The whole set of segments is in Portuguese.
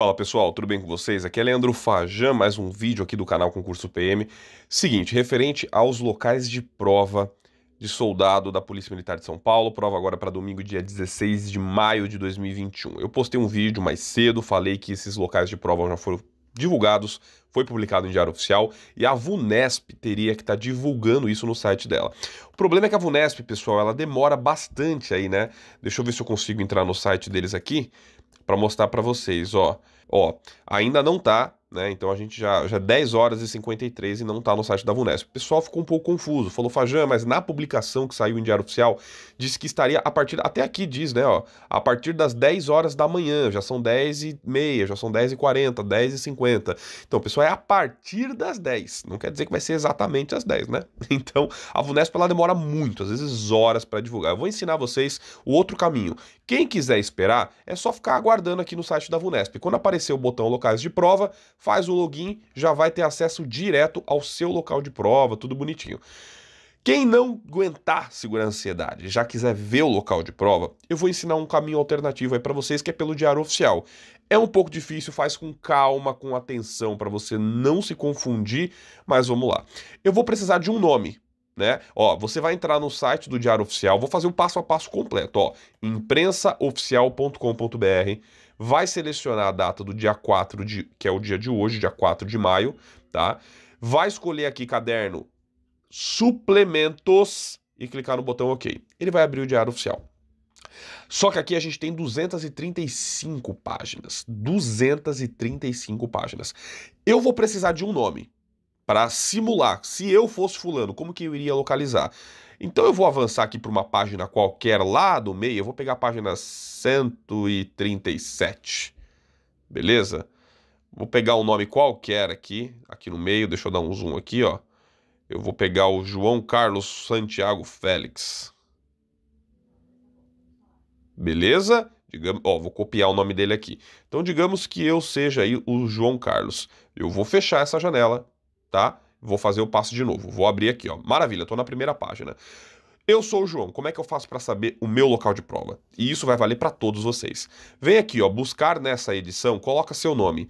Fala pessoal, tudo bem com vocês? Aqui é Leandro Fajan, mais um vídeo aqui do canal Concurso PM. Seguinte, referente aos locais de prova de soldado da Polícia Militar de São Paulo, prova agora para domingo, dia 16 de maio de 2021. Eu postei um vídeo mais cedo, falei que esses locais de prova já foram divulgados, foi publicado em Diário Oficial e a VUNESP teria que estar tá divulgando isso no site dela. O problema é que a VUNESP, pessoal, ela demora bastante aí, né? Deixa eu ver se eu consigo entrar no site deles aqui para mostrar para vocês, ó. Ó, ainda não tá né? Então a gente já, já 10 é horas e 53 e não está no site da Vunesp. O pessoal ficou um pouco confuso, falou Fajan, mas na publicação que saiu em Diário Oficial, disse que estaria a partir, até aqui diz, né, ó, a partir das 10 horas da manhã, já são 10 e meia, já são 10 e 40, 10 e 50. Então, pessoal, é a partir das 10, não quer dizer que vai ser exatamente às 10, né? Então, a Vunesp ela demora muito, às vezes horas para divulgar. Eu vou ensinar vocês o outro caminho. Quem quiser esperar, é só ficar aguardando aqui no site da Vunesp. Quando aparecer o botão locais de prova, faz o login, já vai ter acesso direto ao seu local de prova, tudo bonitinho. Quem não aguentar segurar a ansiedade, já quiser ver o local de prova, eu vou ensinar um caminho alternativo aí para vocês que é pelo diário oficial. É um pouco difícil, faz com calma, com atenção para você não se confundir, mas vamos lá. Eu vou precisar de um nome, né? Ó, você vai entrar no site do diário oficial, vou fazer um passo a passo completo, ó, imprensaoficial.com.br vai selecionar a data do dia 4 de, que é o dia de hoje, dia 4 de maio, tá? Vai escolher aqui caderno suplementos e clicar no botão OK. Ele vai abrir o diário oficial. Só que aqui a gente tem 235 páginas. 235 páginas. Eu vou precisar de um nome para simular. Se eu fosse fulano, como que eu iria localizar? Então eu vou avançar aqui para uma página qualquer lá do meio, eu vou pegar a página 137, beleza? Vou pegar um nome qualquer aqui, aqui no meio, deixa eu dar um zoom aqui, ó. Eu vou pegar o João Carlos Santiago Félix. Beleza? Digamos, ó, vou copiar o nome dele aqui. Então, digamos que eu seja aí o João Carlos. Eu vou fechar essa janela, tá? Vou fazer o passo de novo. Vou abrir aqui, ó. Maravilha, estou na primeira página. Eu sou o João. Como é que eu faço para saber o meu local de prova? E isso vai valer para todos vocês. Vem aqui, ó, buscar nessa edição, coloca seu nome.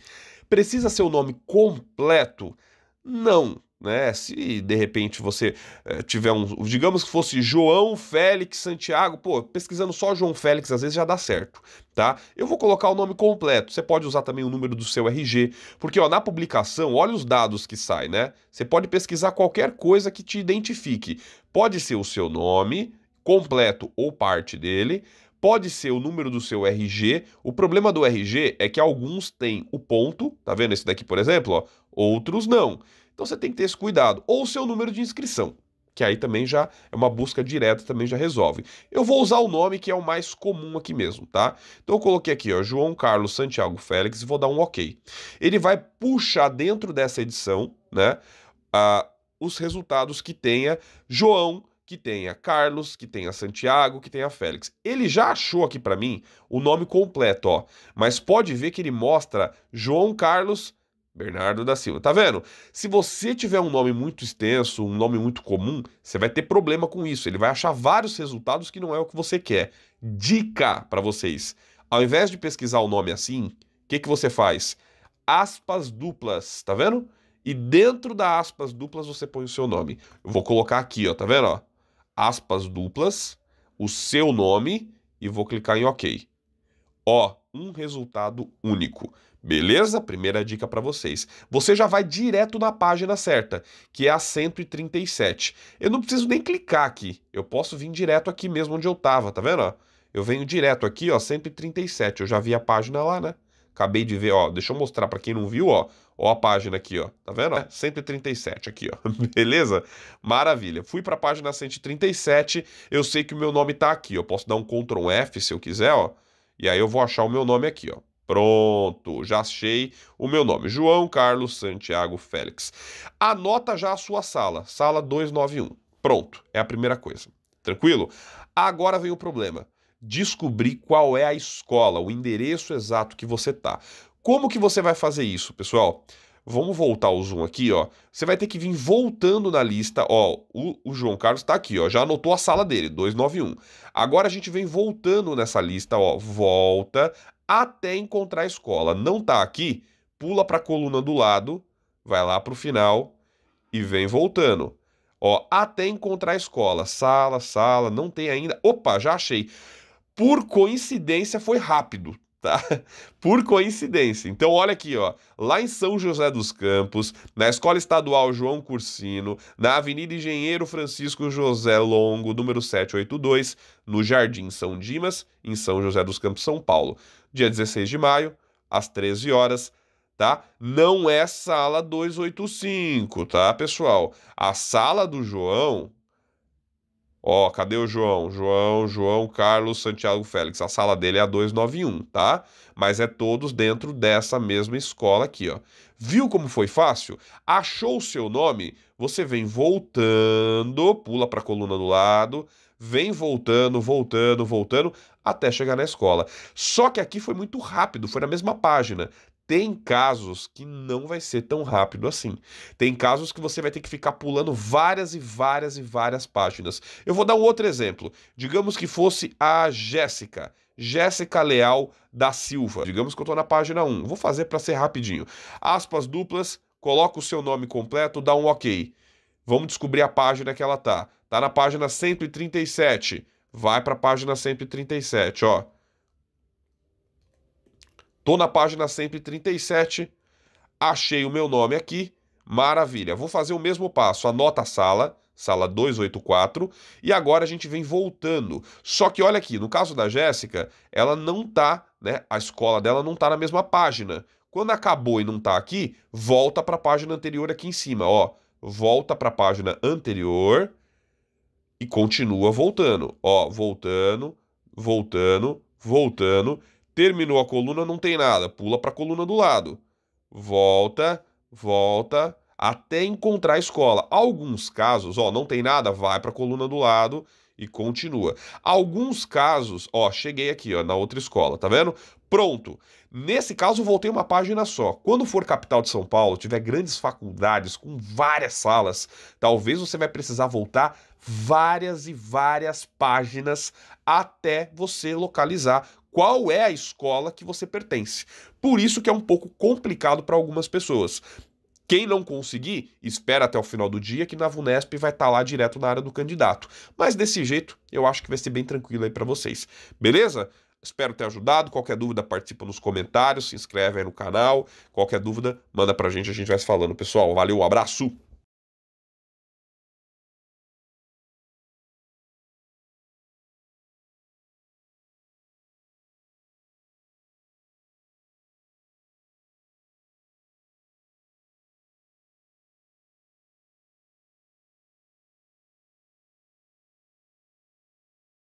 Precisa ser o nome completo? Não. Né? Se de repente você é, tiver um, digamos que fosse João Félix Santiago, pô, pesquisando só João Félix às vezes já dá certo, tá? Eu vou colocar o nome completo. Você pode usar também o número do seu RG, porque ó, na publicação, olha os dados que saem, né? Você pode pesquisar qualquer coisa que te identifique. Pode ser o seu nome completo ou parte dele, pode ser o número do seu RG. O problema do RG é que alguns têm o ponto, tá vendo esse daqui, por exemplo, ó, outros não. Então você tem que ter esse cuidado. Ou o seu número de inscrição, que aí também já é uma busca direta, também já resolve. Eu vou usar o nome que é o mais comum aqui mesmo, tá? Então eu coloquei aqui, ó, João Carlos Santiago Félix e vou dar um OK. Ele vai puxar dentro dessa edição, né, a, os resultados que tenha João que tenha Carlos, que tenha Santiago, que tenha Félix. Ele já achou aqui para mim o nome completo, ó, mas pode ver que ele mostra João Carlos Bernardo da Silva. Tá vendo? Se você tiver um nome muito extenso, um nome muito comum, você vai ter problema com isso. Ele vai achar vários resultados que não é o que você quer. Dica para vocês: ao invés de pesquisar o nome assim, o que, que você faz? Aspas duplas, tá vendo? E dentro da aspas duplas você põe o seu nome. Eu vou colocar aqui, ó, tá vendo? Ó? aspas duplas, o seu nome e vou clicar em OK. Ó, um resultado único. Beleza? Primeira dica para vocês. Você já vai direto na página certa, que é a 137. Eu não preciso nem clicar aqui. Eu posso vir direto aqui mesmo onde eu estava, tá vendo? Eu venho direto aqui, ó, 137. Eu já vi a página lá, né? Acabei de ver, ó. Deixa eu mostrar para quem não viu, ó. Ó a página aqui, ó. Tá vendo? 137 aqui, ó. Beleza? Maravilha. Fui para a página 137. Eu sei que o meu nome tá aqui, Eu Posso dar um Ctrl F se eu quiser, ó. E aí eu vou achar o meu nome aqui, ó. Pronto, já achei o meu nome. João Carlos Santiago Félix. Anota já a sua sala, sala 291. Pronto, é a primeira coisa. Tranquilo? Agora vem o problema descobrir qual é a escola, o endereço exato que você tá. Como que você vai fazer isso, pessoal? Vamos voltar o zoom aqui, ó. Você vai ter que vir voltando na lista, ó. O, o João Carlos está aqui, ó. Já anotou a sala dele, 291. Agora a gente vem voltando nessa lista, ó. Volta até encontrar a escola. Não tá aqui? Pula para a coluna do lado, vai lá para o final e vem voltando. Ó, até encontrar a escola. Sala, sala, não tem ainda. Opa, já achei por coincidência foi rápido, tá? Por coincidência. Então olha aqui, ó, lá em São José dos Campos, na Escola Estadual João Cursino, na Avenida Engenheiro Francisco José Longo, número 782, no Jardim São Dimas, em São José dos Campos, São Paulo, dia 16 de maio, às 13 horas. Tá? Não é sala 285, tá, pessoal? A sala do João, Ó, cadê o João? João, João, Carlos, Santiago Félix. A sala dele é a 291, tá? Mas é todos dentro dessa mesma escola aqui, ó. Viu como foi fácil? Achou o seu nome? Você vem voltando, pula para a coluna do lado, vem voltando, voltando, voltando, até chegar na escola. Só que aqui foi muito rápido, foi na mesma página tem casos que não vai ser tão rápido assim. Tem casos que você vai ter que ficar pulando várias e várias e várias páginas. Eu vou dar um outro exemplo. Digamos que fosse a Jéssica. Jéssica Leal da Silva. Digamos que eu estou na página 1. Vou fazer para ser rapidinho. Aspas duplas, coloca o seu nome completo, dá um OK. Vamos descobrir a página que ela tá. Tá na página 137. Vai para a página 137, ó. Tô na página 137, achei o meu nome aqui, maravilha. Vou fazer o mesmo passo, anota a sala, sala 284, e agora a gente vem voltando. Só que olha aqui, no caso da Jéssica, ela não tá, né, a escola dela não tá na mesma página. Quando acabou e não tá aqui, volta para a página anterior aqui em cima, ó. Volta para a página anterior e continua voltando. Ó, voltando, voltando, voltando Terminou a coluna, não tem nada, pula para a coluna do lado. Volta, volta, até encontrar a escola. Alguns casos, ó, não tem nada, vai para a coluna do lado e continua. Alguns casos, ó, cheguei aqui, ó, na outra escola, tá vendo? Pronto. Nesse caso, voltei uma página só. Quando for capital de São Paulo, tiver grandes faculdades com várias salas, talvez você vai precisar voltar várias e várias páginas até você localizar qual é a escola que você pertence. Por isso que é um pouco complicado para algumas pessoas. Quem não conseguir, espera até o final do dia que na Vunesp vai estar tá lá direto na área do candidato. Mas desse jeito, eu acho que vai ser bem tranquilo aí para vocês. Beleza? Espero ter ajudado. Qualquer dúvida, participa nos comentários, se inscreve aí no canal. Qualquer dúvida, manda pra gente, a gente vai se falando, pessoal. Valeu, um abraço.